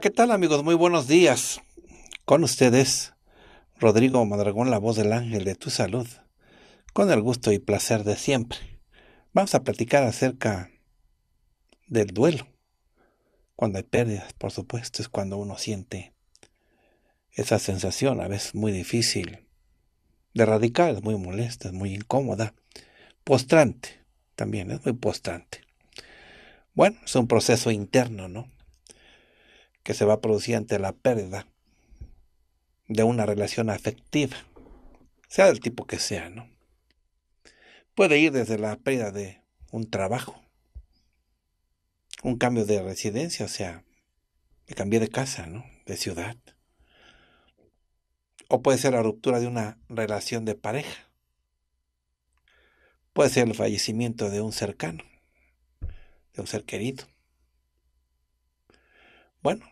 ¿qué tal amigos? Muy buenos días. Con ustedes, Rodrigo Madragón, la voz del ángel de tu salud, con el gusto y placer de siempre. Vamos a platicar acerca del duelo. Cuando hay pérdidas, por supuesto, es cuando uno siente esa sensación, a veces muy difícil de erradicar, es muy molesta, es muy incómoda, postrante, también es muy postrante. Bueno, es un proceso interno, ¿no? que se va a producir ante la pérdida de una relación afectiva, sea del tipo que sea, ¿no? Puede ir desde la pérdida de un trabajo, un cambio de residencia, o sea, de cambiar de casa, ¿no? De ciudad. O puede ser la ruptura de una relación de pareja. Puede ser el fallecimiento de un cercano, de un ser querido. Bueno,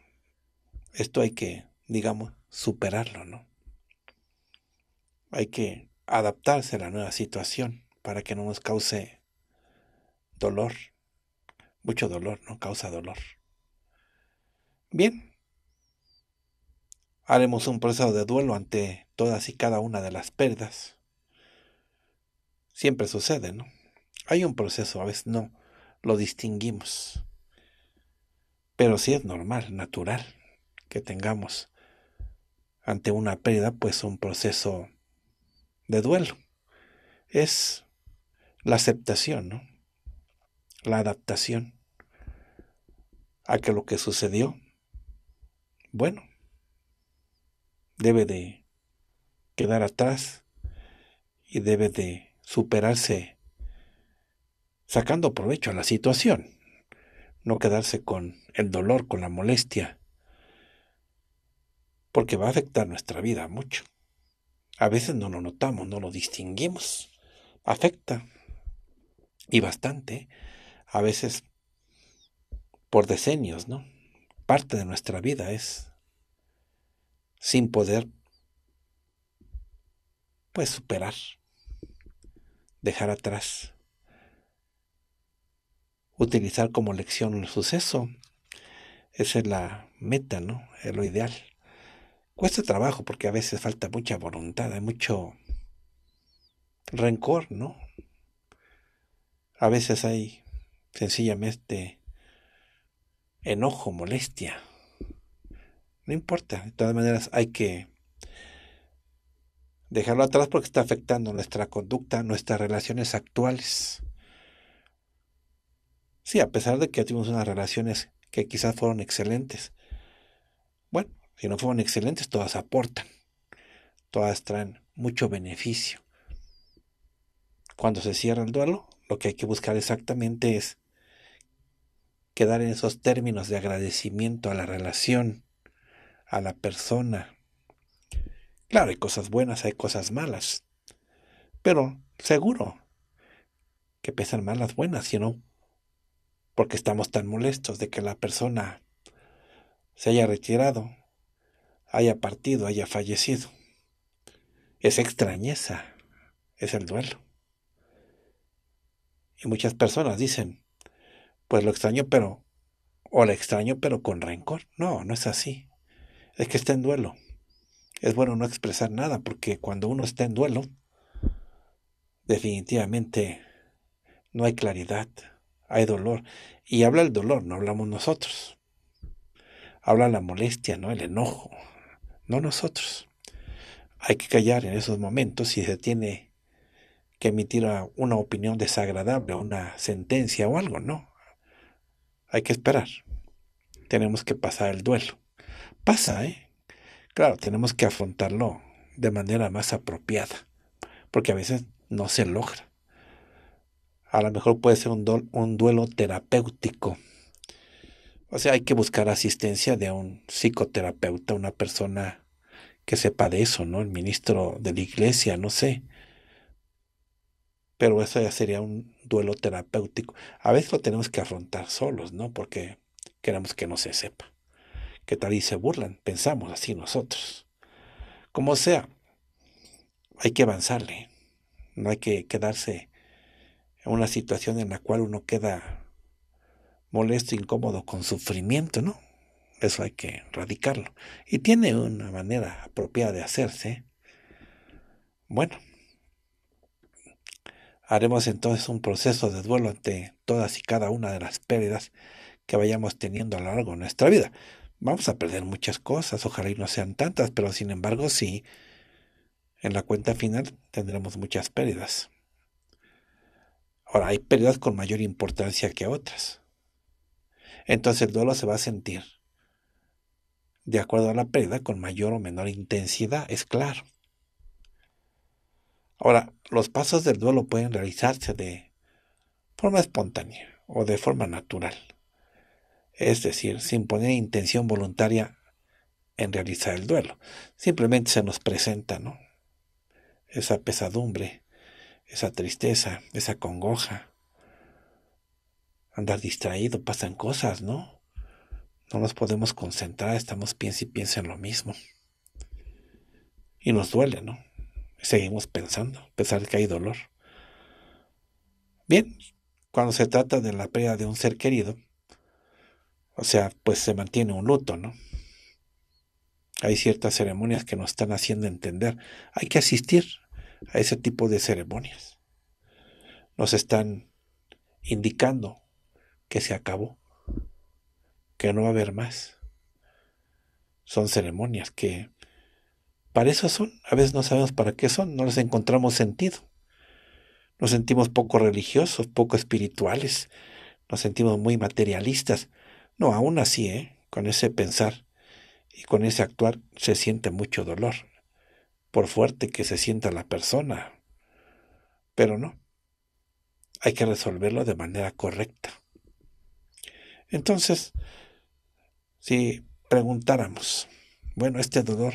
esto hay que, digamos, superarlo, ¿no? Hay que adaptarse a la nueva situación para que no nos cause dolor. Mucho dolor, ¿no? Causa dolor. Bien. Haremos un proceso de duelo ante todas y cada una de las pérdidas. Siempre sucede, ¿no? Hay un proceso, a veces no lo distinguimos. Pero sí es normal, natural que tengamos ante una pérdida, pues un proceso de duelo. Es la aceptación, ¿no? La adaptación a que lo que sucedió, bueno, debe de quedar atrás y debe de superarse sacando provecho a la situación, no quedarse con el dolor, con la molestia, porque va a afectar nuestra vida mucho. A veces no lo notamos, no lo distinguimos. Afecta y bastante, a veces por decenios, ¿no? Parte de nuestra vida es sin poder pues superar, dejar atrás, utilizar como lección el suceso. Esa es la meta, ¿no? Es lo ideal. Cuesta trabajo porque a veces falta mucha voluntad, hay mucho rencor, ¿no? A veces hay sencillamente enojo, molestia. No importa, de todas maneras hay que dejarlo atrás porque está afectando nuestra conducta, nuestras relaciones actuales. Sí, a pesar de que tuvimos unas relaciones que quizás fueron excelentes. Bueno, si no fueron excelentes, todas aportan, todas traen mucho beneficio. Cuando se cierra el duelo, lo que hay que buscar exactamente es quedar en esos términos de agradecimiento a la relación, a la persona. Claro, hay cosas buenas, hay cosas malas, pero seguro que pesan más las buenas, no? porque estamos tan molestos de que la persona se haya retirado, haya partido, haya fallecido. Es extrañeza es el duelo. Y muchas personas dicen, pues lo extraño, pero, o la extraño, pero con rencor. No, no es así. Es que está en duelo. Es bueno no expresar nada, porque cuando uno está en duelo, definitivamente no hay claridad, hay dolor. Y habla el dolor, no hablamos nosotros. Habla la molestia, ¿no? El enojo, no nosotros. Hay que callar en esos momentos si se tiene que emitir una opinión desagradable, una sentencia o algo, ¿no? Hay que esperar. Tenemos que pasar el duelo. Pasa, ¿eh? Claro, tenemos que afrontarlo de manera más apropiada, porque a veces no se logra. A lo mejor puede ser un, un, duelo terapéutico. O sea, hay que buscar asistencia de un psicoterapeuta, una persona que sepa de eso, ¿no? El ministro de la iglesia, no sé. Pero eso ya sería un duelo terapéutico. A veces lo tenemos que afrontar solos, ¿no? Porque queremos que no se sepa. ¿Qué tal y se burlan? Pensamos así nosotros. Como sea, hay que avanzarle. No hay que quedarse en una situación en la cual uno queda molesto, incómodo, con sufrimiento, ¿no? Eso hay que radicarlo. Y tiene una manera apropiada de hacerse. Bueno, haremos entonces un proceso de duelo ante todas y cada una de las pérdidas que vayamos teniendo a lo largo de nuestra vida. Vamos a perder muchas cosas, ojalá y no sean tantas, pero sin embargo sí, en la cuenta final tendremos muchas pérdidas. Ahora, hay pérdidas con mayor importancia que otras. Entonces el duelo se va a sentir de acuerdo a la pérdida, con mayor o menor intensidad, es claro. Ahora, los pasos del duelo pueden realizarse de forma espontánea o de forma natural, es decir, sin poner intención voluntaria en realizar el duelo. Simplemente se nos presenta, ¿no? Esa pesadumbre, esa tristeza, esa congoja. Andar distraído, pasan cosas, ¿no? No nos podemos concentrar, estamos piensa y piensa en lo mismo. Y nos duele, ¿no? Seguimos pensando, a pesar que hay dolor. Bien, cuando se trata de la pérdida de un ser querido, o sea, pues se mantiene un luto, ¿no? Hay ciertas ceremonias que nos están haciendo entender. Hay que asistir a ese tipo de ceremonias. Nos están indicando que se acabó que no va a haber más. Son ceremonias que para eso son, a veces no sabemos para qué son, no les encontramos sentido. Nos sentimos poco religiosos, poco espirituales, nos sentimos muy materialistas. No, aún así, ¿eh? con ese pensar y con ese actuar se siente mucho dolor, por fuerte que se sienta la persona. Pero no, hay que resolverlo de manera correcta. Entonces, si preguntáramos, bueno, este dolor,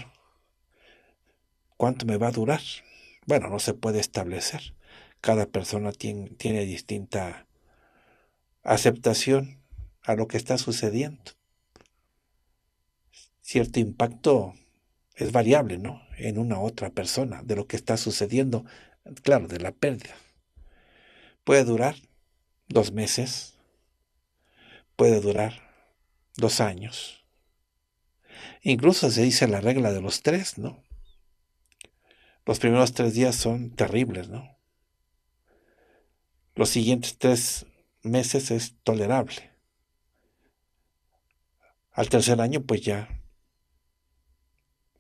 ¿cuánto me va a durar? Bueno, no se puede establecer. Cada persona tiene, tiene distinta aceptación a lo que está sucediendo. Cierto impacto es variable, ¿no? En una otra persona, de lo que está sucediendo, claro, de la pérdida. Puede durar dos meses, puede durar dos años. Incluso se dice la regla de los tres, ¿no? Los primeros tres días son terribles, ¿no? Los siguientes tres meses es tolerable. Al tercer año, pues ya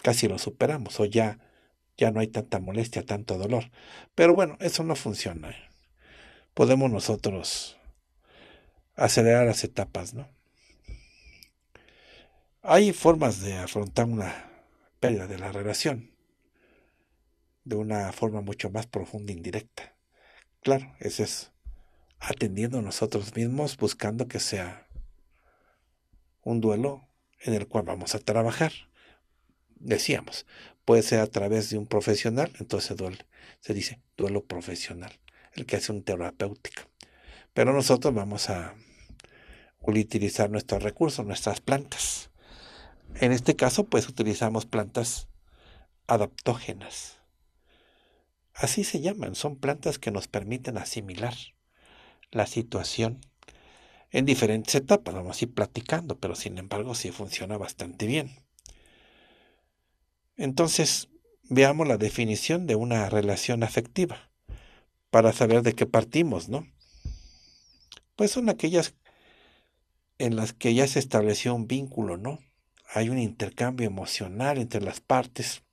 casi lo superamos o ya, ya no hay tanta molestia, tanto dolor. Pero bueno, eso no funciona. Podemos nosotros acelerar las etapas, ¿no? Hay formas de afrontar una pérdida de la relación de una forma mucho más profunda e indirecta. Claro, ese es atendiendo a nosotros mismos, buscando que sea un duelo en el cual vamos a trabajar. Decíamos, puede ser a través de un profesional, entonces se dice duelo profesional, el que hace un terapéutico. Pero nosotros vamos a utilizar nuestros recursos, nuestras plantas, en este caso, pues utilizamos plantas adaptógenas. Así se llaman, son plantas que nos permiten asimilar la situación en diferentes etapas, vamos a ir platicando, pero sin embargo sí funciona bastante bien. Entonces, veamos la definición de una relación afectiva para saber de qué partimos, ¿no? Pues son aquellas en las que ya se estableció un vínculo, ¿no? hay un intercambio emocional entre las partes,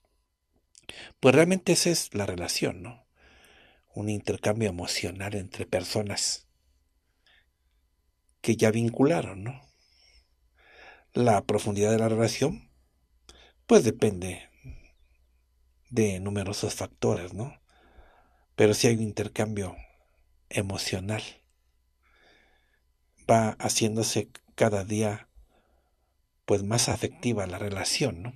pues realmente esa es la relación, ¿no? Un intercambio emocional entre personas que ya vincularon, ¿no? La profundidad de la relación, pues depende de numerosos factores, ¿no? Pero si hay un intercambio emocional, va haciéndose cada día pues más afectiva la relación, ¿no?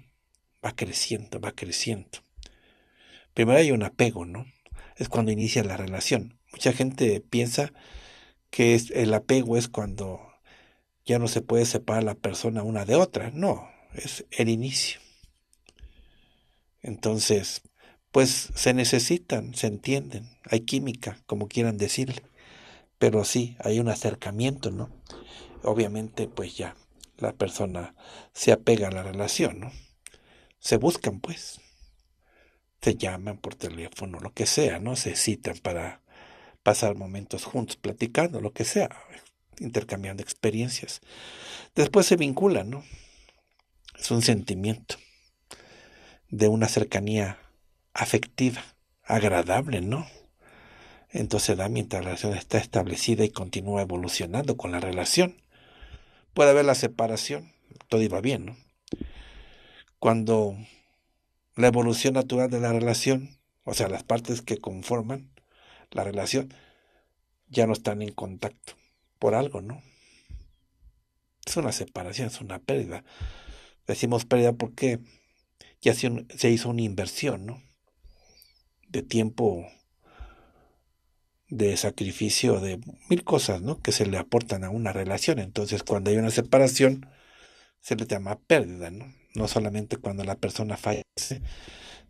Va creciendo, va creciendo. Primero hay un apego, ¿no? Es cuando inicia la relación. Mucha gente piensa que el apego es cuando ya no se puede separar la persona una de otra. No, es el inicio. Entonces, pues se necesitan, se entienden, hay química, como quieran decirle, pero sí, hay un acercamiento, ¿no? Obviamente, pues ya la persona se apega a la relación, ¿no? Se buscan, pues. Se llaman por teléfono, lo que sea, ¿no? Se citan para pasar momentos juntos, platicando, lo que sea, intercambiando experiencias. Después se vinculan, ¿no? Es un sentimiento de una cercanía afectiva, agradable, ¿no? Entonces da mientras la relación está establecida y continúa evolucionando con la relación puede haber la separación. Todo iba bien, ¿no? Cuando la evolución natural de la relación, o sea, las partes que conforman la relación, ya no están en contacto por algo, ¿no? Es una separación, es una pérdida. Decimos pérdida porque ya se hizo una inversión, ¿no? De tiempo de sacrificio, de mil cosas, ¿no? Que se le aportan a una relación. Entonces, cuando hay una separación, se le llama pérdida, ¿no? No solamente cuando la persona fallece,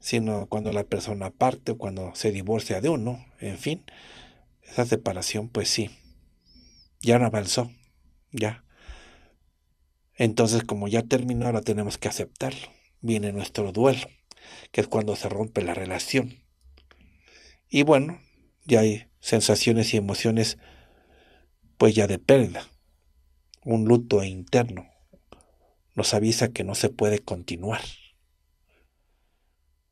sino cuando la persona parte o cuando se divorcia de uno, en fin. Esa separación, pues sí, ya no avanzó, ya. Entonces, como ya terminó, ahora tenemos que aceptarlo. Viene nuestro duelo, que es cuando se rompe la relación. Y bueno, ya ahí sensaciones y emociones pues ya de pérdida, un luto interno, nos avisa que no se puede continuar.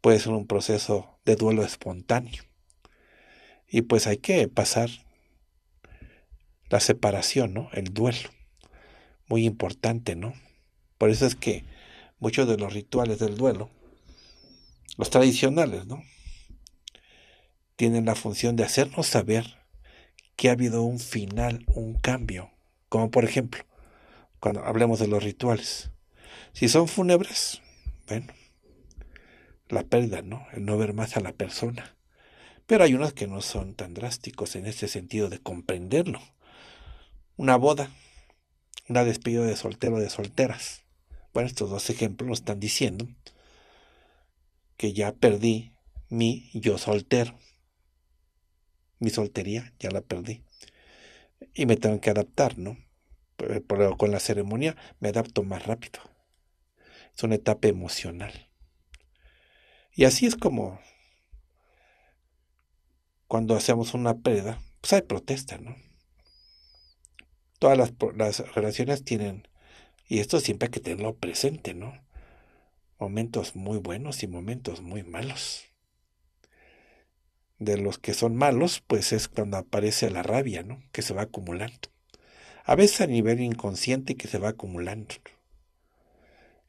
Puede ser un proceso de duelo espontáneo. Y pues hay que pasar la separación, ¿no? El duelo. Muy importante, ¿no? Por eso es que muchos de los rituales del duelo, los tradicionales, ¿no? tienen la función de hacernos saber que ha habido un final, un cambio. Como por ejemplo, cuando hablemos de los rituales. Si son fúnebres, bueno, la pérdida, ¿no? El no ver más a la persona. Pero hay unos que no son tan drásticos en este sentido de comprenderlo. Una boda, una despedida de soltero o de solteras. Bueno, estos dos ejemplos nos están diciendo que ya perdí mi yo soltero mi soltería, ya la perdí. Y me tengo que adaptar, ¿no? Pero eh, con la ceremonia me adapto más rápido. Es una etapa emocional. Y así es como cuando hacemos una pérdida, pues hay protesta, ¿no? Todas las, las relaciones tienen, y esto siempre hay que tenerlo presente, ¿no? Momentos muy buenos y momentos muy malos de los que son malos, pues es cuando aparece la rabia, ¿no? Que se va acumulando. A veces a nivel inconsciente que se va acumulando.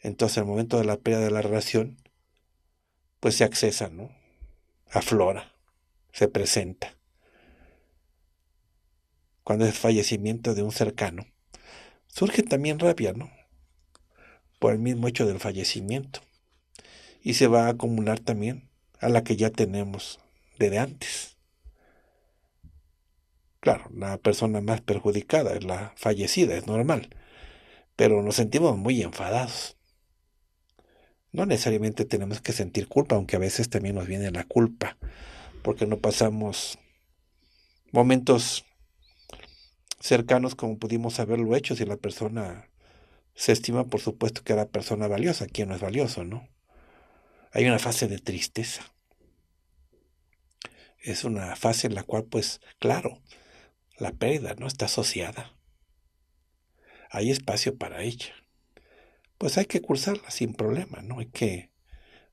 Entonces, el momento de la pérdida de la relación, pues se accesa, ¿no? Aflora, se presenta. Cuando es fallecimiento de un cercano, surge también rabia, ¿no? Por el mismo hecho del fallecimiento. Y se va a acumular también a la que ya tenemos de antes. Claro, la persona más perjudicada es la fallecida, es normal, pero nos sentimos muy enfadados. No necesariamente tenemos que sentir culpa, aunque a veces también nos viene la culpa, porque no pasamos momentos cercanos como pudimos haberlo hecho si la persona se estima, por supuesto, que era persona valiosa, quien no es valioso, ¿no? Hay una fase de tristeza es una fase en la cual, pues, claro, la pérdida no está asociada. Hay espacio para ella. Pues hay que cursarla sin problema, ¿no? Hay que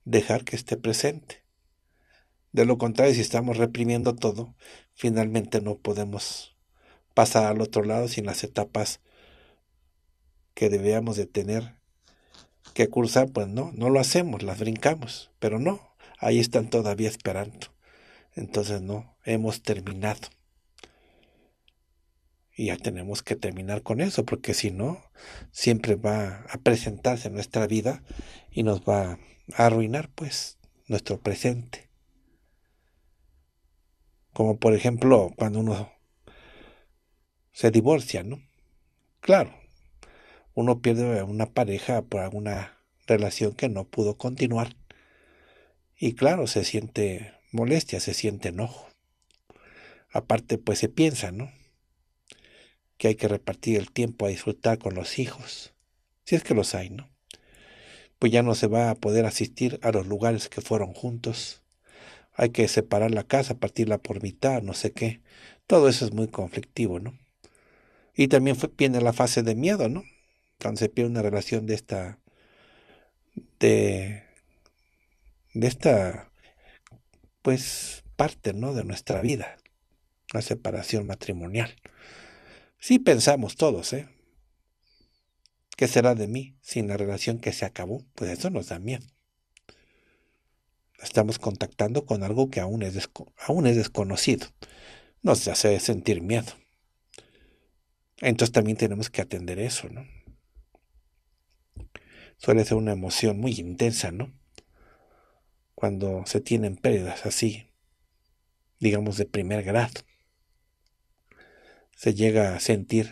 dejar que esté presente. De lo contrario, si estamos reprimiendo todo, finalmente no podemos pasar al otro lado sin las etapas que debíamos de tener que cursar, pues no, no lo hacemos, las brincamos, pero no, ahí están todavía esperando. Entonces no, hemos terminado. Y ya tenemos que terminar con eso, porque si no, siempre va a presentarse nuestra vida y nos va a arruinar pues nuestro presente. Como por ejemplo cuando uno se divorcia, ¿no? Claro, uno pierde una pareja por alguna relación que no pudo continuar. Y claro, se siente molestia, se siente enojo. Aparte, pues se piensa, ¿no? Que hay que repartir el tiempo a disfrutar con los hijos, si es que los hay, ¿no? Pues ya no se va a poder asistir a los lugares que fueron juntos. Hay que separar la casa, partirla por mitad, no sé qué. Todo eso es muy conflictivo, ¿no? Y también fue, viene la fase de miedo, ¿no? Cuando se pierde una relación de esta. de. de esta pues parte ¿no? de nuestra vida, la separación matrimonial. Si pensamos todos, ¿eh? ¿Qué será de mí sin la relación que se acabó? Pues eso nos da miedo. Estamos contactando con algo que aún es, aún es desconocido. Nos hace sentir miedo. Entonces también tenemos que atender eso, ¿no? Suele ser una emoción muy intensa, ¿no? cuando se tienen pérdidas así, digamos de primer grado. Se llega a sentir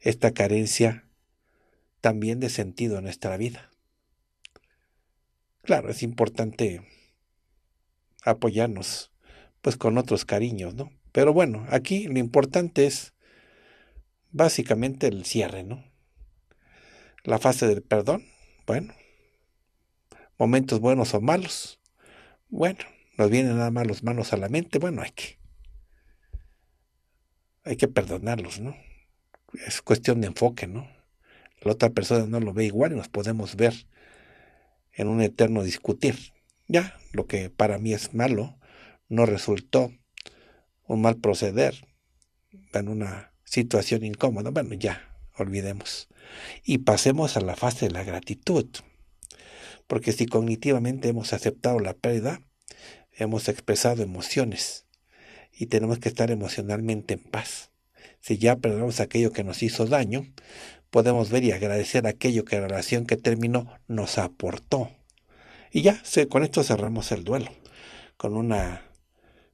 esta carencia también de sentido en nuestra vida. Claro, es importante apoyarnos pues con otros cariños, ¿no? Pero bueno, aquí lo importante es básicamente el cierre, ¿no? La fase del perdón, bueno, momentos buenos o malos, bueno, nos vienen nada más los manos a la mente, bueno, hay que, hay que perdonarlos, ¿no? Es cuestión de enfoque, ¿no? La otra persona no lo ve igual y nos podemos ver en un eterno discutir. Ya, lo que para mí es malo, no resultó un mal proceder en una situación incómoda. Bueno, ya, olvidemos. Y pasemos a la fase de la gratitud. Porque si cognitivamente hemos aceptado la pérdida, hemos expresado emociones y tenemos que estar emocionalmente en paz. Si ya perdemos aquello que nos hizo daño, podemos ver y agradecer aquello que la relación que terminó nos aportó. Y ya, con esto cerramos el duelo, con una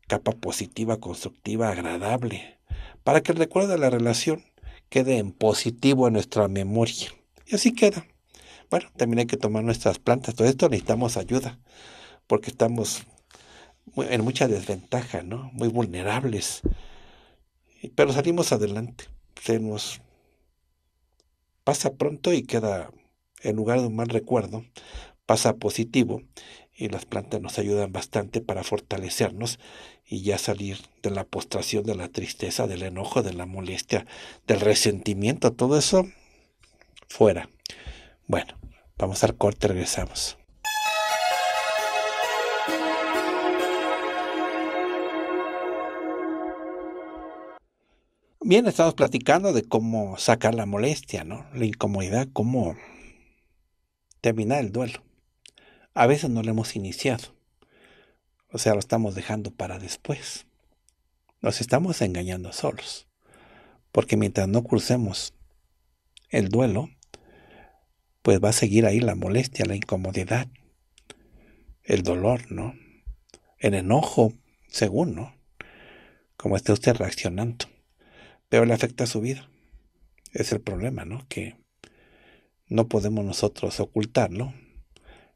capa positiva, constructiva, agradable, para que el recuerdo de la relación quede en positivo en nuestra memoria. Y así queda. Bueno, también hay que tomar nuestras plantas. Todo esto necesitamos ayuda porque estamos en mucha desventaja, ¿no? Muy vulnerables. Pero salimos adelante. pasa pronto y queda, en lugar de un mal recuerdo, pasa positivo y las plantas nos ayudan bastante para fortalecernos y ya salir de la postración, de la tristeza, del enojo, de la molestia, del resentimiento, todo eso fuera. Bueno, Vamos al corte, regresamos. Bien, estamos platicando de cómo sacar la molestia, ¿no? La incomodidad, cómo terminar el duelo. A veces no lo hemos iniciado. O sea, lo estamos dejando para después. Nos estamos engañando solos. Porque mientras no crucemos el duelo, pues va a seguir ahí la molestia, la incomodidad, el dolor, ¿no? El enojo, según, ¿no? Como esté usted reaccionando. Pero le afecta a su vida. Es el problema, ¿no? Que no podemos nosotros ocultarlo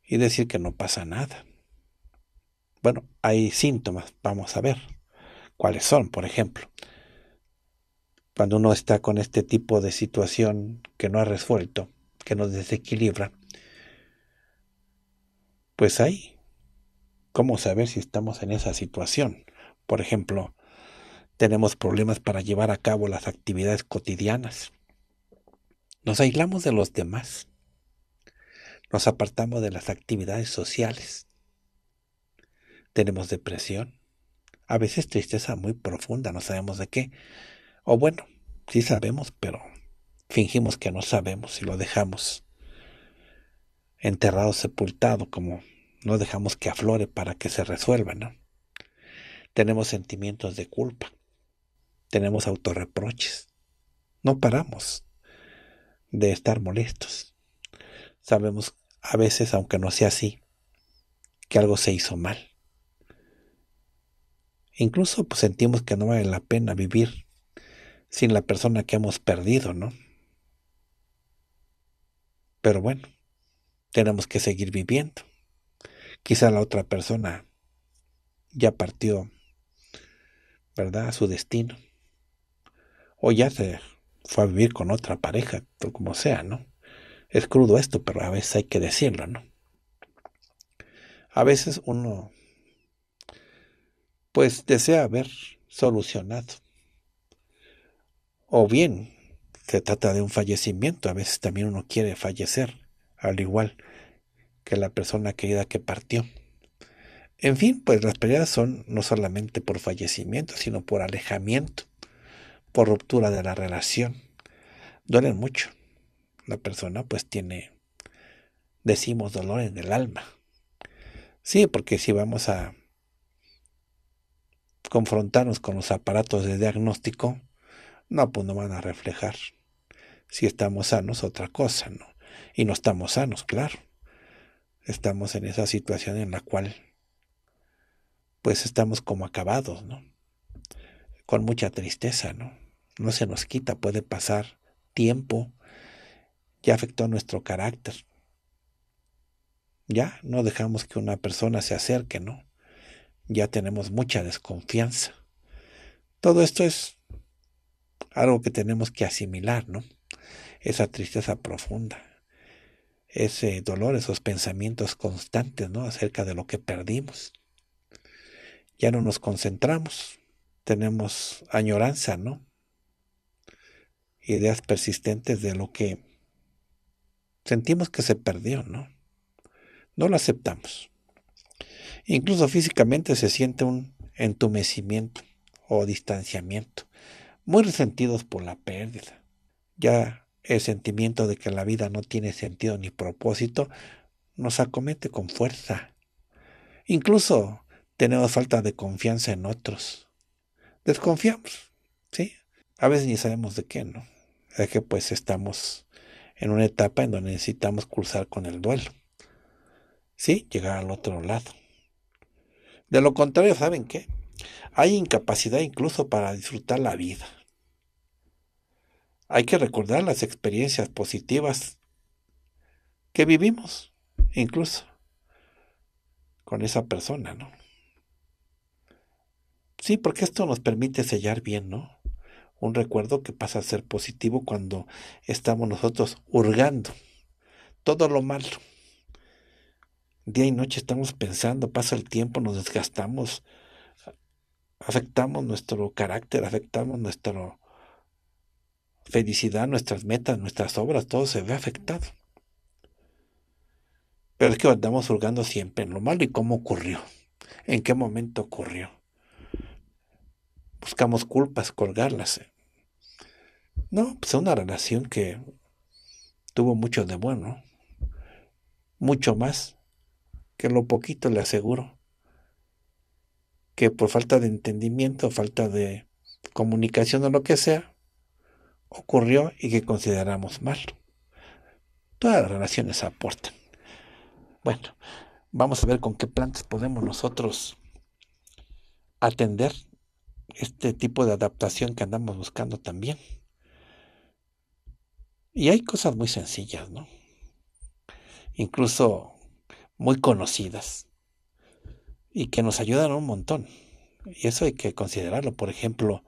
y decir que no pasa nada. Bueno, hay síntomas, vamos a ver cuáles son, por ejemplo. Cuando uno está con este tipo de situación que no ha resuelto, que nos desequilibra, pues ahí, cómo saber si estamos en esa situación. Por ejemplo, tenemos problemas para llevar a cabo las actividades cotidianas. Nos aislamos de los demás. Nos apartamos de las actividades sociales. Tenemos depresión. A veces tristeza muy profunda, no sabemos de qué. O bueno, sí sabemos, pero fingimos que no sabemos y lo dejamos enterrado, sepultado, como no dejamos que aflore para que se resuelva, ¿no? Tenemos sentimientos de culpa, tenemos autorreproches, no paramos de estar molestos. Sabemos a veces, aunque no sea así, que algo se hizo mal. Incluso pues, sentimos que no vale la pena vivir sin la persona que hemos perdido, ¿no? Pero bueno, tenemos que seguir viviendo. Quizá la otra persona ya partió, ¿verdad?, a su destino. O ya se fue a vivir con otra pareja, o como sea, ¿no? Es crudo esto, pero a veces hay que decirlo, ¿no? A veces uno, pues, desea haber solucionado. O bien se trata de un fallecimiento, a veces también uno quiere fallecer, al igual que la persona querida que partió. En fin, pues las peleas son no solamente por fallecimiento, sino por alejamiento, por ruptura de la relación. Duelen mucho. La persona pues tiene, decimos, dolor en el alma. Sí, porque si vamos a confrontarnos con los aparatos de diagnóstico, no, pues no van a reflejar si estamos sanos, otra cosa, ¿no? Y no estamos sanos, claro. Estamos en esa situación en la cual, pues estamos como acabados, ¿no? Con mucha tristeza, ¿no? No se nos quita, puede pasar tiempo, ya afectó nuestro carácter. Ya no dejamos que una persona se acerque, ¿no? Ya tenemos mucha desconfianza. Todo esto es algo que tenemos que asimilar, ¿no? esa tristeza profunda, ese dolor, esos pensamientos constantes, ¿no? Acerca de lo que perdimos. Ya no nos concentramos, tenemos añoranza, ¿no? Ideas persistentes de lo que sentimos que se perdió, ¿no? No lo aceptamos. Incluso físicamente se siente un entumecimiento o distanciamiento, muy resentidos por la pérdida. Ya el sentimiento de que la vida no tiene sentido ni propósito nos acomete con fuerza. Incluso tenemos falta de confianza en otros. Desconfiamos, ¿sí? A veces ni sabemos de qué, ¿no? Es que pues estamos en una etapa en donde necesitamos cruzar con el duelo. ¿Sí? Llegar al otro lado. De lo contrario, ¿saben qué? Hay incapacidad incluso para disfrutar la vida. Hay que recordar las experiencias positivas que vivimos, incluso con esa persona, ¿no? Sí, porque esto nos permite sellar bien, ¿no? Un recuerdo que pasa a ser positivo cuando estamos nosotros hurgando todo lo malo. Día y noche estamos pensando, pasa el tiempo, nos desgastamos, afectamos nuestro carácter, afectamos nuestro, felicidad, nuestras metas, nuestras obras, todo se ve afectado. Pero es que andamos hurgando siempre en lo malo y cómo ocurrió, en qué momento ocurrió. Buscamos culpas, colgarlas. No, pues una relación que tuvo mucho de bueno, mucho más que lo poquito, le aseguro, que por falta de entendimiento, falta de comunicación o lo que sea, ocurrió y que consideramos mal. Todas las relaciones aportan. Bueno, vamos a ver con qué plantas podemos nosotros atender este tipo de adaptación que andamos buscando también. Y hay cosas muy sencillas, ¿no? Incluso muy conocidas y que nos ayudan un montón. Y eso hay que considerarlo. Por ejemplo,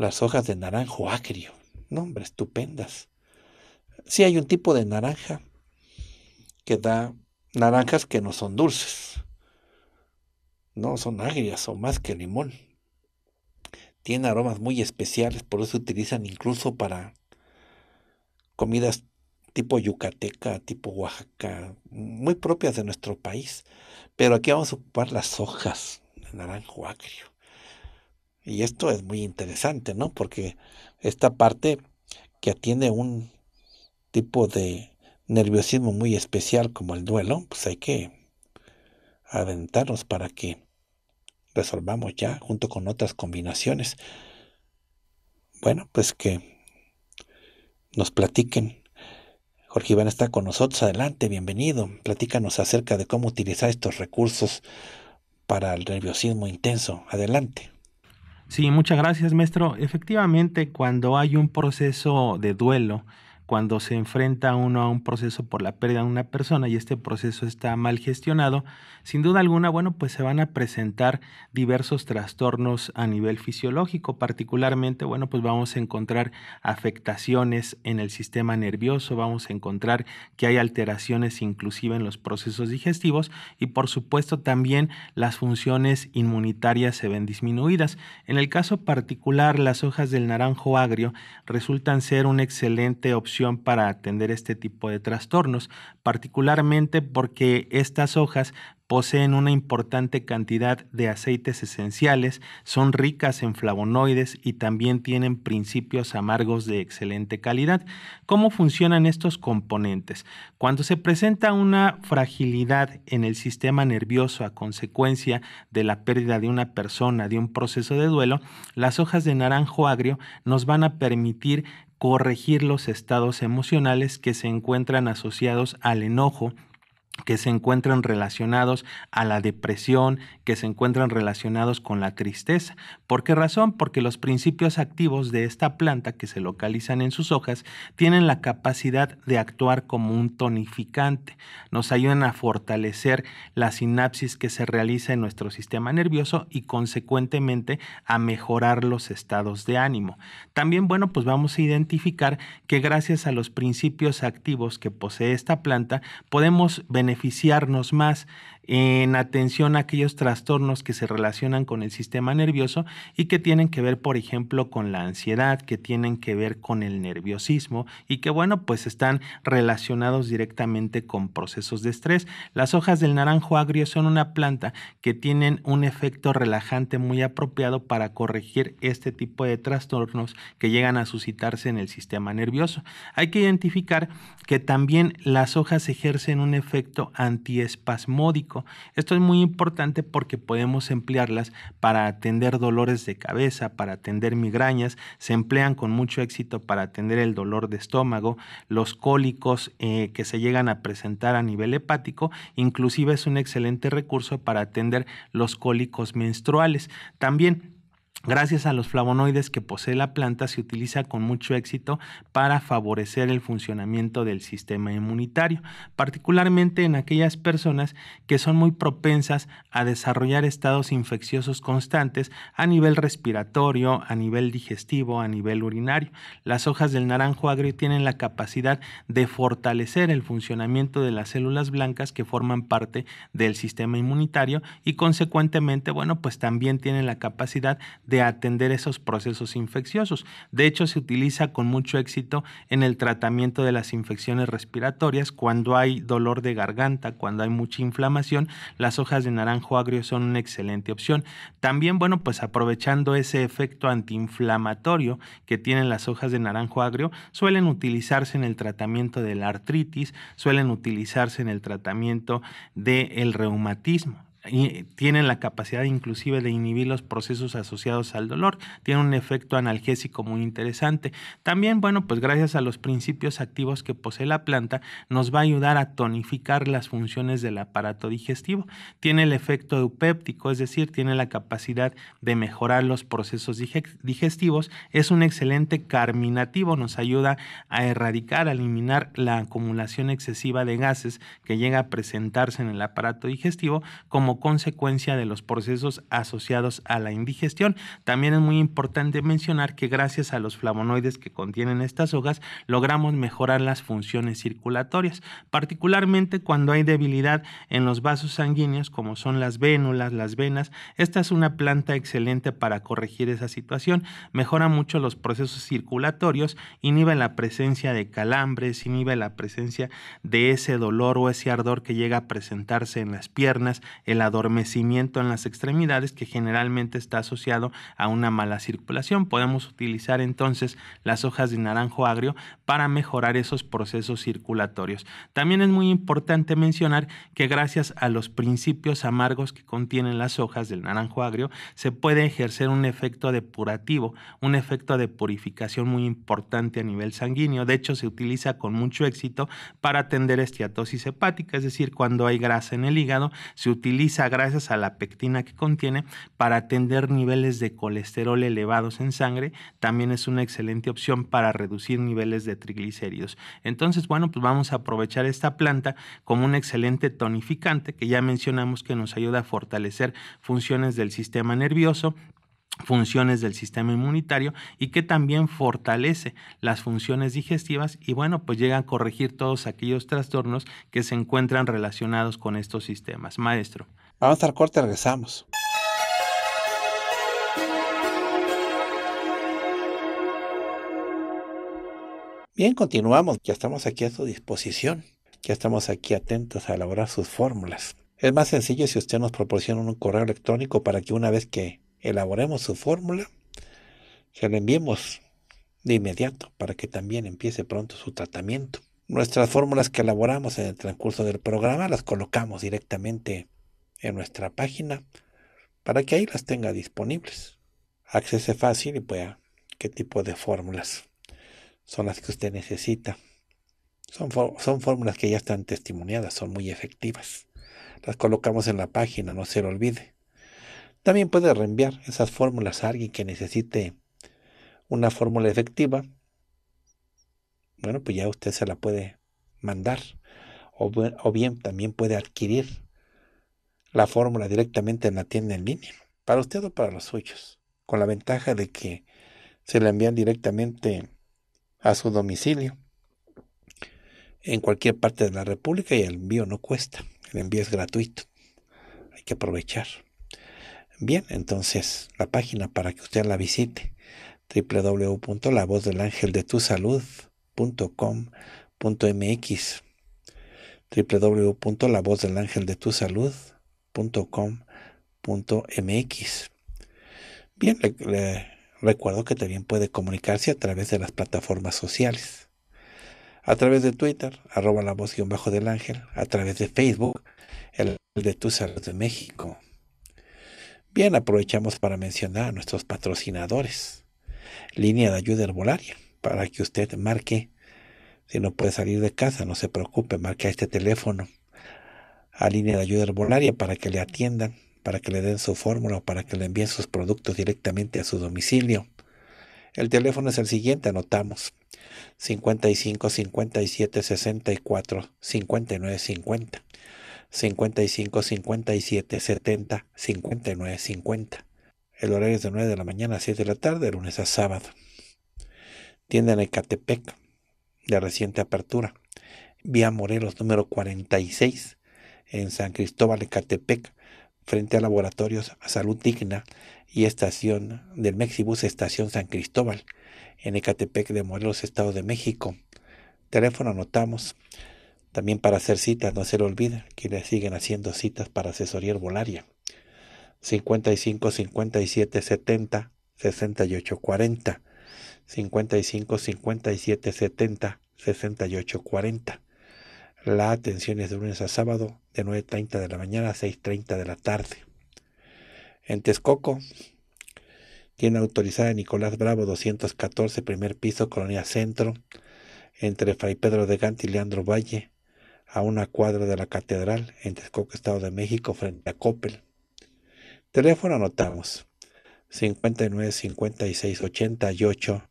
las hojas de naranjo agrio. No, hombre, estupendas. Sí hay un tipo de naranja que da naranjas que no son dulces. No, son agrias o más que limón. Tienen aromas muy especiales, por eso se utilizan incluso para comidas tipo yucateca, tipo oaxaca, muy propias de nuestro país. Pero aquí vamos a ocupar las hojas de naranjo agrio. Y esto es muy interesante, ¿no? Porque esta parte que atiende un tipo de nerviosismo muy especial como el duelo, pues hay que aventarnos para que resolvamos ya junto con otras combinaciones. Bueno, pues que nos platiquen. Jorge Iván está con nosotros, adelante, bienvenido. Platícanos acerca de cómo utilizar estos recursos para el nerviosismo intenso. Adelante. Sí, muchas gracias, maestro. Efectivamente, cuando hay un proceso de duelo, cuando se enfrenta uno a un proceso por la pérdida de una persona y este proceso está mal gestionado, sin duda alguna, bueno, pues se van a presentar diversos trastornos a nivel fisiológico, particularmente, bueno, pues vamos a encontrar afectaciones en el sistema nervioso, vamos a encontrar que hay alteraciones inclusive en los procesos digestivos y por supuesto también las funciones inmunitarias se ven disminuidas. En el caso particular, las hojas del naranjo agrio resultan ser una excelente opción para atender este tipo de trastornos, particularmente porque estas hojas poseen una importante cantidad de aceites esenciales, son ricas en flavonoides y también tienen principios amargos de excelente calidad. ¿Cómo funcionan estos componentes? Cuando se presenta una fragilidad en el sistema nervioso a consecuencia de la pérdida de una persona, de un proceso de duelo, las hojas de naranjo agrio nos van a permitir corregir los estados emocionales que se encuentran asociados al enojo, que se encuentran relacionados a la depresión, que se encuentran relacionados con la tristeza. ¿Por qué razón? Porque los principios activos de esta planta que se localizan en sus hojas tienen la capacidad de actuar como un tonificante. Nos ayudan a fortalecer la sinapsis que se realiza en nuestro sistema nervioso y consecuentemente a mejorar los estados de ánimo. También, bueno, pues vamos a identificar que gracias a los principios activos que posee esta planta podemos beneficiar beneficiarnos más en atención a aquellos trastornos que se relacionan con el sistema nervioso y que tienen que ver, por ejemplo, con la ansiedad, que tienen que ver con el nerviosismo y que, bueno, pues están relacionados directamente con procesos de estrés. Las hojas del naranjo agrio son una planta que tienen un efecto relajante muy apropiado para corregir este tipo de trastornos que llegan a suscitarse en el sistema nervioso. Hay que identificar que también las hojas ejercen un efecto antiespasmódico esto es muy importante porque podemos emplearlas para atender dolores de cabeza, para atender migrañas, se emplean con mucho éxito para atender el dolor de estómago, los cólicos eh, que se llegan a presentar a nivel hepático, inclusive es un excelente recurso para atender los cólicos menstruales. También Gracias a los flavonoides que posee la planta, se utiliza con mucho éxito para favorecer el funcionamiento del sistema inmunitario, particularmente en aquellas personas que son muy propensas a desarrollar estados infecciosos constantes a nivel respiratorio, a nivel digestivo, a nivel urinario. Las hojas del naranjo agrio tienen la capacidad de fortalecer el funcionamiento de las células blancas que forman parte del sistema inmunitario y consecuentemente, bueno, pues también tienen la capacidad de de atender esos procesos infecciosos. De hecho, se utiliza con mucho éxito en el tratamiento de las infecciones respiratorias. Cuando hay dolor de garganta, cuando hay mucha inflamación, las hojas de naranjo agrio son una excelente opción. También, bueno, pues aprovechando ese efecto antiinflamatorio que tienen las hojas de naranjo agrio, suelen utilizarse en el tratamiento de la artritis, suelen utilizarse en el tratamiento del reumatismo tienen la capacidad inclusive de inhibir los procesos asociados al dolor. tiene un efecto analgésico muy interesante. También, bueno, pues gracias a los principios activos que posee la planta, nos va a ayudar a tonificar las funciones del aparato digestivo. Tiene el efecto eupéptico, es decir, tiene la capacidad de mejorar los procesos digestivos. Es un excelente carminativo, nos ayuda a erradicar, a eliminar la acumulación excesiva de gases que llega a presentarse en el aparato digestivo, como consecuencia de los procesos asociados a la indigestión. También es muy importante mencionar que gracias a los flavonoides que contienen estas hojas, logramos mejorar las funciones circulatorias, particularmente cuando hay debilidad en los vasos sanguíneos, como son las vénulas, las venas. Esta es una planta excelente para corregir esa situación. Mejora mucho los procesos circulatorios, inhibe la presencia de calambres, inhibe la presencia de ese dolor o ese ardor que llega a presentarse en las piernas, el el adormecimiento en las extremidades que generalmente está asociado a una mala circulación. Podemos utilizar entonces las hojas de naranjo agrio para mejorar esos procesos circulatorios. También es muy importante mencionar que gracias a los principios amargos que contienen las hojas del naranjo agrio se puede ejercer un efecto depurativo, un efecto de purificación muy importante a nivel sanguíneo. De hecho, se utiliza con mucho éxito para atender estiatosis hepática, es decir, cuando hay grasa en el hígado, se utiliza gracias a la pectina que contiene para atender niveles de colesterol elevados en sangre. También es una excelente opción para reducir niveles de triglicéridos. Entonces, bueno, pues vamos a aprovechar esta planta como un excelente tonificante que ya mencionamos que nos ayuda a fortalecer funciones del sistema nervioso, funciones del sistema inmunitario y que también fortalece las funciones digestivas y bueno, pues llega a corregir todos aquellos trastornos que se encuentran relacionados con estos sistemas. Maestro. Vamos al corte, regresamos. Bien, continuamos, ya estamos aquí a su disposición, ya estamos aquí atentos a elaborar sus fórmulas. Es más sencillo si usted nos proporciona un correo electrónico para que una vez que elaboremos su fórmula, se la enviemos de inmediato para que también empiece pronto su tratamiento. Nuestras fórmulas que elaboramos en el transcurso del programa las colocamos directamente en nuestra página para que ahí las tenga disponibles. Accese fácil y vea qué tipo de fórmulas son las que usted necesita. Son, son fórmulas que ya están testimoniadas, son muy efectivas. Las colocamos en la página, no se lo olvide. También puede reenviar esas fórmulas a alguien que necesite una fórmula efectiva. Bueno, pues ya usted se la puede mandar. O, o bien también puede adquirir la fórmula directamente en la tienda en línea, para usted o para los suyos, con la ventaja de que se la envían directamente a su domicilio en cualquier parte de la República y el envío no cuesta, el envío es gratuito. Hay que aprovechar. Bien, entonces la página para que usted la visite www.lavozdelangeldetusalud.com.mx www.lavozdelangeldetusalud.com.mx Bien, le, recuerdo que también puede comunicarse a través de las plataformas sociales. A través de Twitter, arroba la voz-del ángel, a través de Facebook, el de Tu Salud de México Bien, aprovechamos para mencionar a nuestros patrocinadores. Línea de ayuda herbolaria, para que usted marque. Si no puede salir de casa, no se preocupe, marque a este teléfono. A línea de ayuda herbolaria para que le atiendan, para que le den su fórmula o para que le envíen sus productos directamente a su domicilio. El teléfono es el siguiente, anotamos. 55 57 64 59 50. 55 57 70 59 50. El horario es de 9 de la mañana a 7 de la tarde, lunes a sábado. Tienda en Ecatepec, de reciente apertura. Vía Morelos número 46, en San Cristóbal, Ecatepec, frente a Laboratorios a Salud Digna y estación del Mexibus Estación San Cristóbal, en Ecatepec de Morelos, Estado de México. Teléfono anotamos también para hacer citas, no se le olviden, quienes siguen haciendo citas para asesoría herbolaria. 55 57 70 68 40. 55 57 70 68 40. La atención es de lunes a sábado, de 9.30 de la mañana a 6.30 de la tarde. En Texcoco, tiene autorizada Nicolás Bravo, 214, primer piso, Colonia Centro, entre Fray Pedro de Gante y Leandro Valle, a una cuadra de la catedral en Texcoco, Estado de México, frente a Coppel. Teléfono anotamos 59 56 88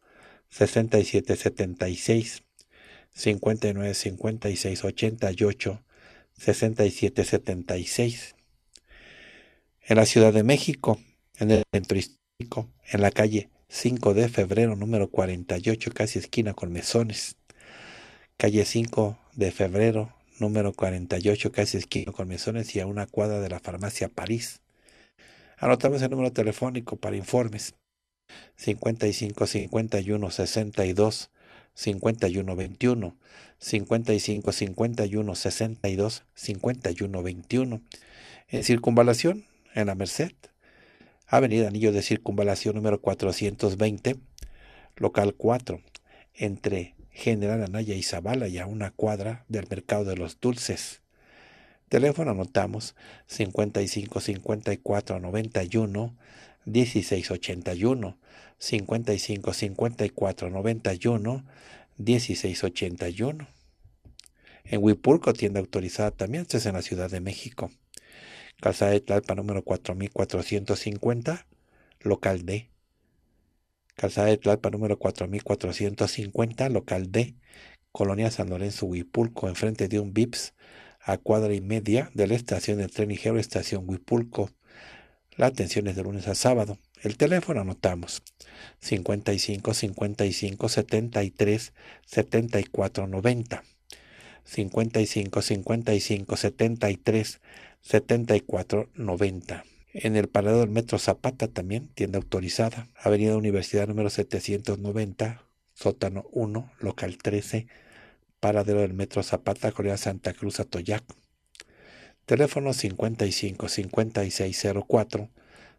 67 76 59 56 88 67 76 en la Ciudad de México, en el centro histórico, en la calle 5 de febrero número 48, casi esquina con mesones. Calle 5 de febrero número 48, casi esquino con Mesones y a una cuadra de la farmacia París. Anotamos el número telefónico para informes. 55 51 62 51 21 55 51 62 51 21 en circunvalación en la Merced Avenida Anillo de Circunvalación número 420 local 4 entre General Anaya y y a una cuadra del mercado de los dulces. Teléfono anotamos 55 54 91 1681 81 55 54 91 16 En Huipulco, tienda autorizada también, esto es en la Ciudad de México. Calzada de Tlalpa número 4450, local de... Calzada de Tlalpa número 4450, local de Colonia San Lorenzo Huipulco, enfrente de un VIPS a cuadra y media de la estación del tren ligero Estación Huipulco. La atención es de lunes a sábado. El teléfono anotamos 55 55 73 74 90. 55 55 73 74 90 en el paradero del Metro Zapata también, tienda autorizada, Avenida Universidad número 790, sótano 1, local 13, paradero del Metro Zapata, Corea Santa Cruz, Atoyac. Teléfono 55 5604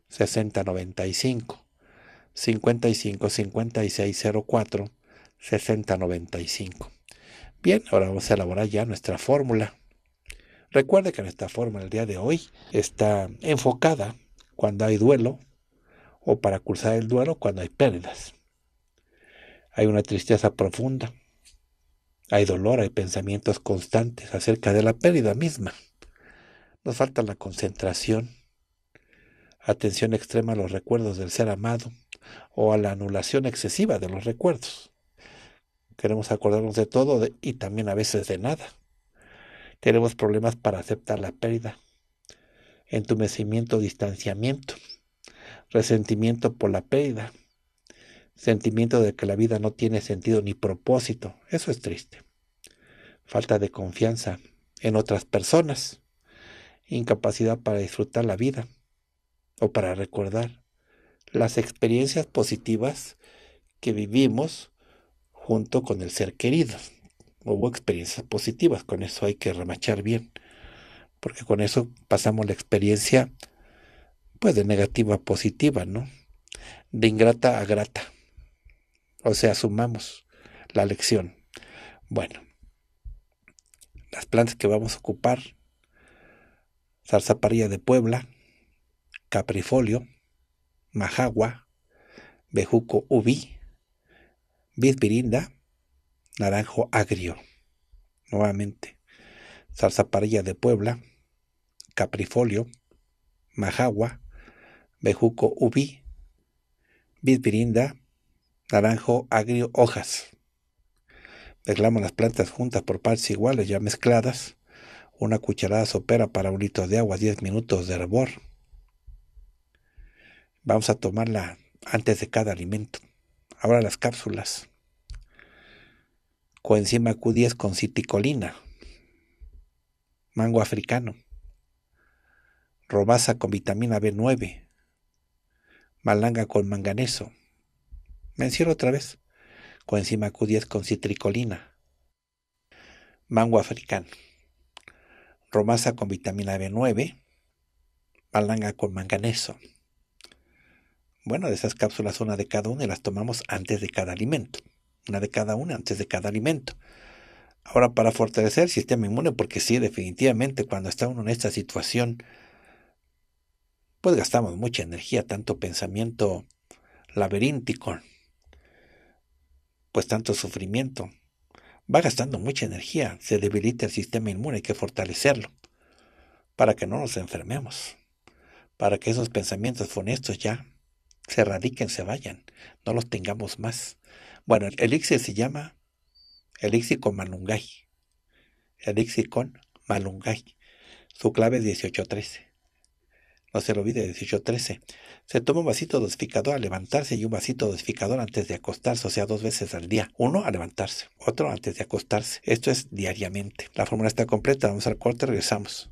6095. 55 5604 6095. Bien, ahora vamos a elaborar ya nuestra fórmula. Recuerde que nuestra forma el día de hoy está enfocada cuando hay duelo o para cursar el duelo cuando hay pérdidas. Hay una tristeza profunda, hay dolor, hay pensamientos constantes acerca de la pérdida misma. Nos falta la concentración, atención extrema a los recuerdos del ser amado o a la anulación excesiva de los recuerdos. Queremos acordarnos de todo y también a veces de nada tenemos problemas para aceptar la pérdida, entumecimiento, distanciamiento, resentimiento por la pérdida, sentimiento de que la vida no tiene sentido ni propósito, eso es triste, falta de confianza en otras personas, incapacidad para disfrutar la vida o para recordar las experiencias positivas que vivimos junto con el ser querido hubo experiencias positivas, con eso hay que remachar bien, porque con eso pasamos la experiencia pues de negativa a positiva, ¿no? De ingrata a grata. O sea, sumamos la lección. Bueno, las plantas que vamos a ocupar, zarzaparilla de Puebla, caprifolio, majagua, bejuco ubi, bisbirinda, naranjo agrio, nuevamente, salsa parilla de Puebla, caprifolio, majagua, bejuco ubi, bisbirinda, naranjo agrio hojas. Mezclamos las plantas juntas por partes iguales ya mezcladas, una cucharada sopera para un litro de agua, 10 minutos de hervor. Vamos a tomarla antes de cada alimento. Ahora las cápsulas coenzima Q10 con citricolina, mango africano, robasa con vitamina B9, malanga con manganeso. Menciono otra vez, coenzima Q10 con citricolina, mango africano, romasa con vitamina B9, malanga con manganeso. Bueno, de esas cápsulas una de cada una y las tomamos antes de cada alimento una de cada una antes de cada alimento. Ahora, para fortalecer el sistema inmune, porque sí, definitivamente cuando está uno en esta situación, pues gastamos mucha energía, tanto pensamiento laberíntico, pues tanto sufrimiento. Va gastando mucha energía, se debilita el sistema inmune, hay que fortalecerlo para que no nos enfermemos, para que esos pensamientos funestos ya se radiquen, se vayan, no los tengamos más. Bueno, el elixir se llama elixir con malungay. Elixir con malungay. Su clave es 1813. No se lo olvide, 1813. Se toma un vasito dosificador al levantarse y un vasito dosificador antes de acostarse, o sea, dos veces al día. Uno al levantarse, otro antes de acostarse. Esto es diariamente. La fórmula está completa, vamos al corte, regresamos.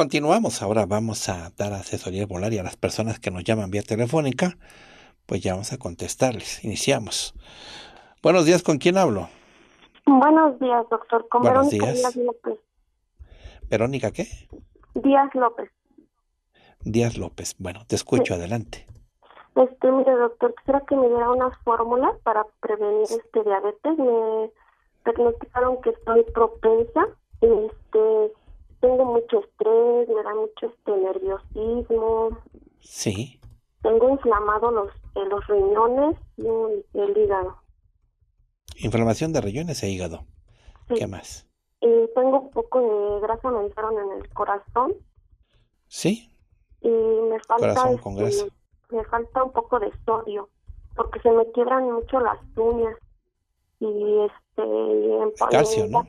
continuamos. Ahora vamos a dar asesoría volar y a las personas que nos llaman vía telefónica. Pues ya vamos a contestarles. Iniciamos. Buenos días, ¿con quién hablo? Buenos días, doctor. Con Buenos Verónica días. Díaz López. ¿Verónica qué? Díaz López. Díaz López. Bueno, te escucho, adelante. Este, mire, doctor, quisiera que me diera unas fórmulas para prevenir este diabetes. Me diagnosticaron que estoy propensa. Este, tengo mucho estrés, me da mucho este nerviosismo. Sí. Tengo inflamado los, eh, los riñones y el hígado. Inflamación de riñones e hígado. ¿Qué más? Y tengo un poco de grasa, me en el corazón. Sí. Y me falta, este, me falta un poco de sodio, porque se me quiebran mucho las uñas. Y este, en, Calcio, ¿no?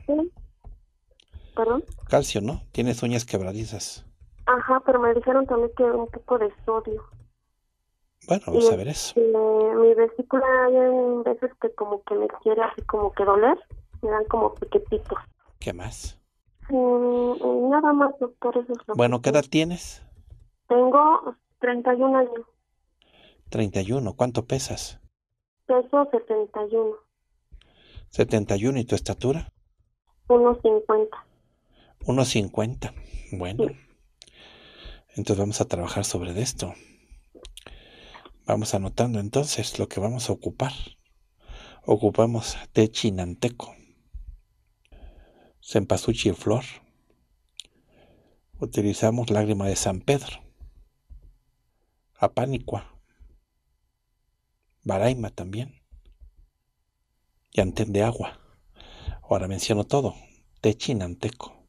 ¿Perdón? Calcio, ¿no? Tienes uñas quebradizas. Ajá, pero me dijeron también que un poco de sodio. Bueno, vamos a ver eso. mi vesícula hay veces que como que me quiere así como que doler, me dan como piquetitos. ¿Qué más? Mm, nada más, doctor, Bueno, ¿qué edad tienes? Tengo 31 años. 31, ¿cuánto pesas? Peso 71. ¿71 y tu estatura? 1,50. 1.50. Bueno. Entonces vamos a trabajar sobre esto. Vamos anotando entonces lo que vamos a ocupar. Ocupamos te chinanteco, Sempazuchi flor. Utilizamos lágrima de San Pedro, apánicua, baraima también, y de agua. Ahora menciono todo, techinanteco chinanteco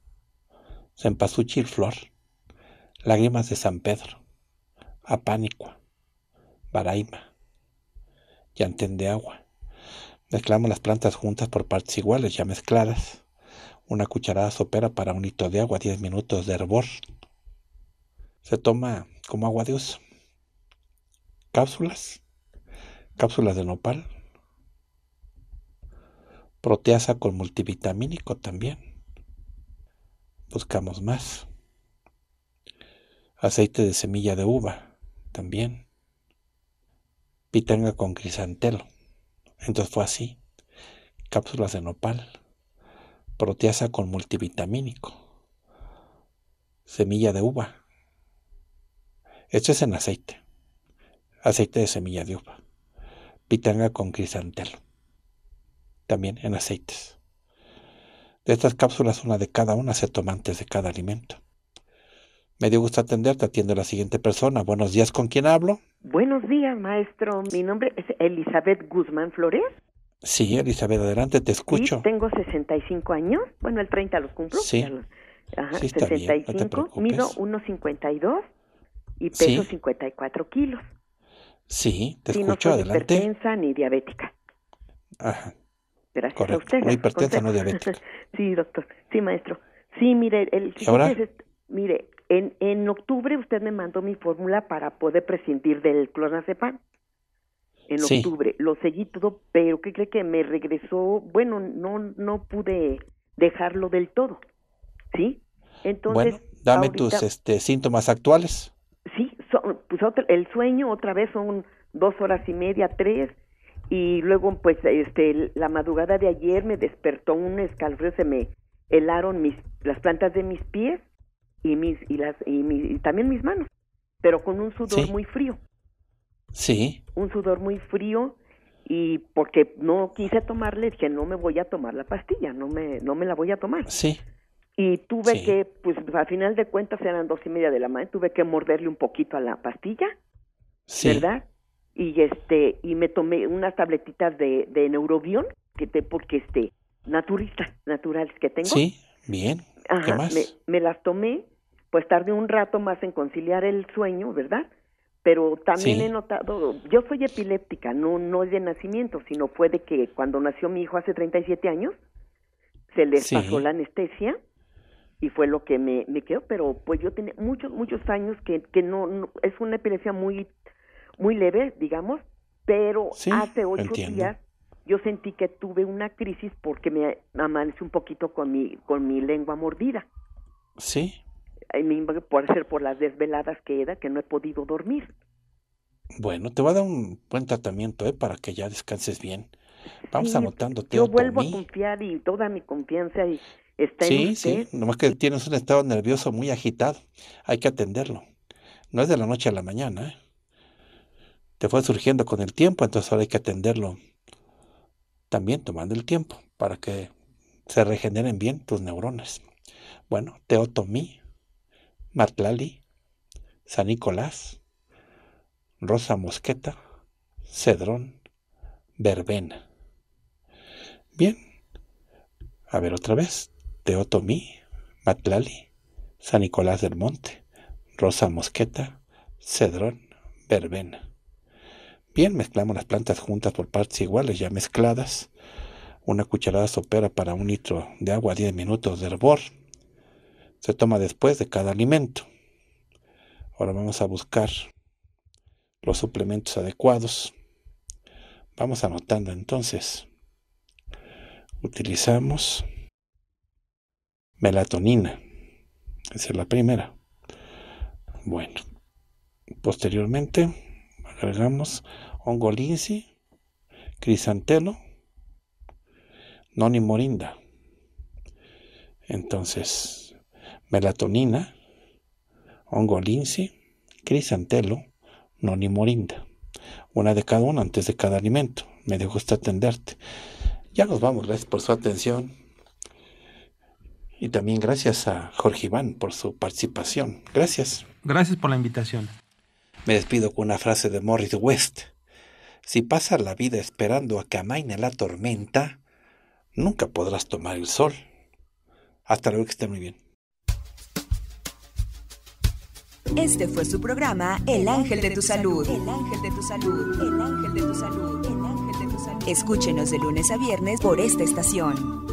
y flor, lágrimas de San Pedro, apánicua, baraima, yantén de agua. Mezclamos las plantas juntas por partes iguales, ya mezcladas. Una cucharada sopera para un hito de agua, 10 minutos de hervor. Se toma como agua de uso. Cápsulas, cápsulas de nopal, proteasa con multivitamínico también buscamos más. Aceite de semilla de uva, también. Pitanga con crisantelo. Entonces fue así. Cápsulas de nopal. Proteasa con multivitamínico. Semilla de uva. Esto es en aceite. Aceite de semilla de uva. Pitanga con crisantelo. También en aceites. De estas cápsulas, una de cada una se toma antes de cada alimento. Me dio gusto atenderte, atiendo a la siguiente persona. Buenos días, ¿con quién hablo? Buenos días, maestro. Mi nombre es Elizabeth Guzmán Flores. Sí, Elizabeth, adelante, te escucho. tengo 65 años. Bueno, el 30 los cumplo. Sí. Ajá, 65. Bien, Mido 1,52 y peso 54 kilos. Sí, te escucho, adelante. no ni diabética. Ajá. Correcto. usted. sí, doctor. Sí, maestro. Sí, mire, el mire, en, en octubre usted me mandó mi fórmula para poder prescindir del clonazepam. En octubre lo seguí todo, pero ¿qué cree que me regresó? Bueno, no no pude dejarlo del todo. ¿Sí? Entonces, dame tus este síntomas actuales. Sí, pues el sueño otra vez son dos horas y media, tres, y luego pues este la madrugada de ayer me despertó un escalofrío se me helaron mis las plantas de mis pies y mis y las y, también mis manos pero con un sudor muy frío sí un sudor muy frío y porque no quise tomarle dije no me voy a tomar la pastilla no me no me la voy a tomar sí y tuve que pues al final de cuentas eran dos y media de la mañana tuve que morderle un poquito a la pastilla sí. verdad y este y me tomé unas tabletitas de, de neurobión que te porque este naturistas naturales que tengo sí bien ¿Qué más? Me, las tomé pues tardé un rato más en conciliar el sueño verdad pero también he notado yo soy epiléptica no no es de nacimiento sino fue de que cuando nació mi hijo hace 37 años se les pasó la anestesia y fue lo que me, me quedó pero pues yo tenía muchos muchos años que que no es una epilepsia muy muy leve, digamos, pero hace ocho días yo sentí que tuve una crisis porque me amanece un poquito con mi, con mi lengua mordida. Sí. Puede ser por las desveladas que era, que no he podido dormir. Bueno, te va a dar un buen tratamiento ¿eh? para que ya descanses bien. Vamos anotando. Yo vuelvo a confiar y toda mi confianza y está en usted. Sí, nomás que tienes un estado nervioso muy agitado. Hay que atenderlo. No es de la noche a la mañana. ¿eh? te fue surgiendo con el tiempo, entonces ahora hay que atenderlo también tomando el tiempo para que se regeneren bien tus neuronas. Bueno, Teotomí, Matlali, San Nicolás, Rosa Mosqueta, Cedrón, Verbena. Bien, a ver otra vez, Teotomí, Matlali, San Nicolás del Monte, Rosa Mosqueta, Cedrón, Verbena. Bien, mezclamos las plantas juntas por partes iguales ya mezcladas. Una cucharada sopera para un litro de agua a 10 minutos de hervor. Se toma después de cada alimento. Ahora vamos a buscar los suplementos adecuados. Vamos anotando entonces. Utilizamos melatonina. Esa es la primera. Bueno, posteriormente agregamos hongo crisantelo, noni morinda. Entonces, melatonina, hongo crisantelo, noni morinda. Una de cada uno antes de cada alimento. Me dio gusto atenderte. Ya nos vamos, gracias por su atención. Y también gracias a Jorge Iván por su participación. Gracias. Gracias por la invitación. Me despido con una frase de Morris West. Si pasas la vida esperando a que amaine la tormenta, nunca podrás tomar el sol. Hasta luego, que esté muy bien. Este fue su programa El Ángel de tu Salud. El Ángel de tu Salud. El Ángel de tu Salud. El Ángel de tu Salud. Escúchenos de lunes a viernes por esta estación.